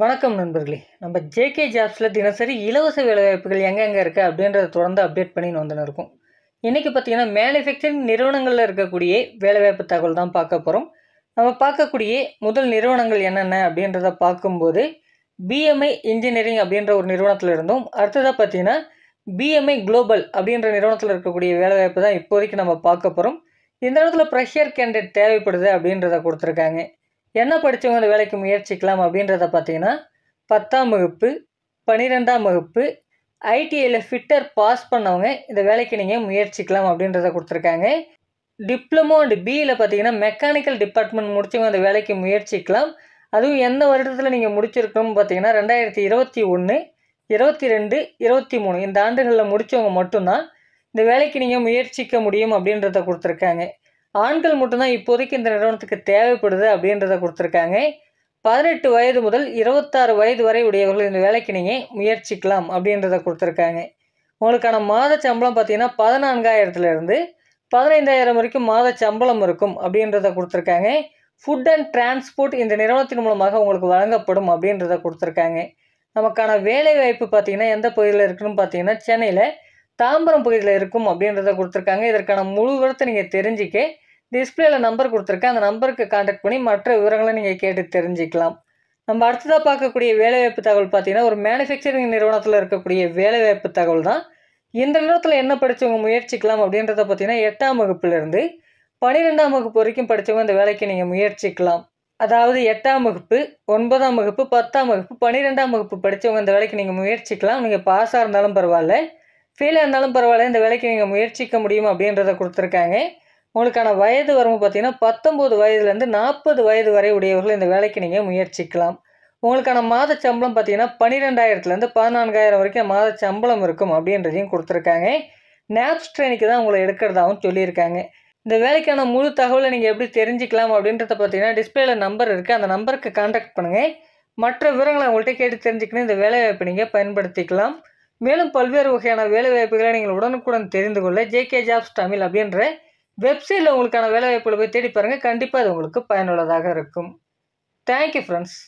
வணக்கம் நண்பர்களே நம்ம ஜேகே ஜாப்ஸில் தினசரி இலவச வேலைவாய்ப்புகள் எங்கெங்கே இருக்குது அப்படின்றத தொடர்ந்து அப்டேட் பண்ணி வந்துன்னு இருக்கும் இன்றைக்கி பார்த்திங்கன்னா மேனுஃபேக்சரிங் நிறுவனங்களில் இருக்கக்கூடிய வேலைவாய்ப்பு தகவல் தான் பார்க்க போகிறோம் நம்ம பார்க்கக்கூடிய முதல் நிறுவனங்கள் என்னென்ன அப்படின்றத பார்க்கும்போது பிஎம்ஐ இன்ஜினியரிங் அப்படின்ற ஒரு நிறுவனத்தில் இருந்தோம் அடுத்ததாக பார்த்திங்கன்னா பிஎம்ஐ குளோபல் அப்படின்ற நிறுவனத்தில் இருக்கக்கூடிய வேலைவாய்ப்பு தான் இப்போதைக்கு நம்ம பார்க்க போகிறோம் இந்த இடத்துல ப்ரெஷர் கேண்டிடேட் தேவைப்படுது அப்படின்றத கொடுத்துருக்காங்க என்ன படித்தவங்க அந்த வேலைக்கு முயற்சிக்கலாம் அப்படின்றத பார்த்தீங்கன்னா பத்தாம் வகுப்பு பன்னிரெண்டாம் வகுப்பு ஐடிஐயில் ஃபிட்டர் பாஸ் பண்ணவங்க இந்த வேலைக்கு நீங்கள் முயற்சிக்கலாம் அப்படின்றத கொடுத்துருக்காங்க டிப்ளமோ அண்ட் பியில் பார்த்தீங்கன்னா மெக்கானிக்கல் டிபார்ட்மெண்ட் முடித்தவங்க அந்த வேலைக்கு முயற்சிக்கலாம் அதுவும் எந்த வருடத்தில் நீங்கள் முடிச்சிருக்கணும்னு பார்த்தீங்கன்னா ரெண்டாயிரத்தி இருபத்தி ஒன்று இருபத்தி ரெண்டு இருபத்தி மூணு இந்த ஆண்டுகளில் முடித்தவங்க மட்டும்தான் இந்த வேலைக்கு நீங்கள் முயற்சிக்க முடியும் அப்படின்றத கொடுத்துருக்காங்க ஆண்கள் மட்டும்தான் இப்போதைக்கு இந்த நிறுவனத்துக்கு தேவைப்படுது அப்படின்றத கொடுத்துருக்காங்க பதினெட்டு வயது முதல் இருபத்தாறு வயது வரை உடையவர்கள் இந்த வேலைக்கு நீங்கள் முயற்சிக்கலாம் அப்படின்றத கொடுத்துருக்காங்க உங்களுக்கான மாத சம்பளம் பார்த்தீங்கன்னா பதினான்காயிரத்துலேருந்து பதினைந்தாயிரம் வரைக்கும் மாத சம்பளம் இருக்கும் அப்படின்றத கொடுத்துருக்காங்க ஃபுட் அண்ட் டிரான்ஸ்போர்ட் இந்த நிறுவனத்தின் மூலமாக உங்களுக்கு வழங்கப்படும் அப்படின்றத கொடுத்துருக்காங்க நமக்கான வேலை வாய்ப்பு பார்த்திங்கன்னா எந்த பகுதியில் இருக்குன்னு பார்த்தீங்கன்னா சென்னையில் தாம்பரம் பகுதியில் இருக்கும் அப்படின்றத கொடுத்துருக்காங்க இதற்கான முழு விவரத்தை நீங்கள் தெரிஞ்சிக்க டிஸ்பிளேல நம்பர் கொடுத்துருக்கேன் அந்த நம்பருக்கு காண்டாக்ட் பண்ணி மற்ற விவரங்களை நீங்கள் கேட்டு தெரிஞ்சுக்கலாம் நம்ம அடுத்ததாக பார்க்கக்கூடிய வேலைவாய்ப்பு தகவல் பார்த்தீங்கன்னா ஒரு மேனுஃபேக்சரிங் நிறுவனத்தில் இருக்கக்கூடிய வேலைவாய்ப்பு தகவல் தான் இந்த நிறுவனத்தில் என்ன படித்தவங்க முயற்சிக்கலாம் அப்படின்றத பார்த்தீங்கன்னா எட்டாம் வகுப்புலேருந்து பன்னிரெண்டாம் வகுப்பு வரைக்கும் படித்தவங்க இந்த வேலைக்கு நீங்கள் முயற்சிக்கலாம் அதாவது எட்டாம் வகுப்பு ஒன்பதாம் வகுப்பு பத்தாம் வகுப்பு பன்னிரெண்டாம் வகுப்பு படித்தவங்க இந்த வேலைக்கு நீங்கள் முயற்சிக்கலாம் நீங்கள் பாஸாக இருந்தாலும் பரவாயில்ல ஃபெயிலாக இருந்தாலும் பரவாயில்ல இந்த வேலைக்கு நீங்கள் முயற்சிக்க முடியும் அப்படின்றத கொடுத்துருக்காங்க உங்களுக்கான வயது வரம்பு பார்த்தீங்கன்னா பத்தொம்போது வயதுலேருந்து நாற்பது வயது வரை உடையவர்கள் இந்த வேலைக்கு நீங்கள் முயற்சிக்கலாம் உங்களுக்கான மாத சம்பளம் பார்த்தீங்கன்னா பன்னிரெண்டாயிரத்துலேருந்து பதினான்காயிரம் வரைக்கும் மாத சம்பளம் இருக்கும் அப்படின்றதையும் கொடுத்துருக்காங்க நேப்ஸ் ட்ரெயினுக்கு தான் உங்களை எடுக்கிறதாகவும் சொல்லியிருக்காங்க இந்த வேலைக்கான முழு தகவலை நீங்கள் எப்படி தெரிஞ்சுக்கலாம் அப்படின்றத பார்த்தீங்கன்னா டிஸ்பிளேல நம்பர் இருக்குது அந்த நம்பருக்கு காண்டாக்ட் பண்ணுங்கள் மற்ற விவரங்களை உங்கள்கிட்ட கேட்டு தெரிஞ்சுக்கணும் இந்த வேலைவாய்ப்பை நீங்கள் பயன்படுத்திக்கலாம் மேலும் பல்வேறு வகையான வேலைவாய்ப்புகளை நீங்கள் உடனுக்குடன் தெரிந்து கொள்ள ஜேகே ஜாப்ஸ் தமிழ் அப்படின்ற வெப்சைட்டில் உங்களுக்கான வேலைவாய்ப்புகளை போய் தேடி பாருங்கள் கண்டிப்பாக அது உங்களுக்கு பயனுள்ளதாக இருக்கும் தேங்க்யூ ஃப்ரெண்ட்ஸ்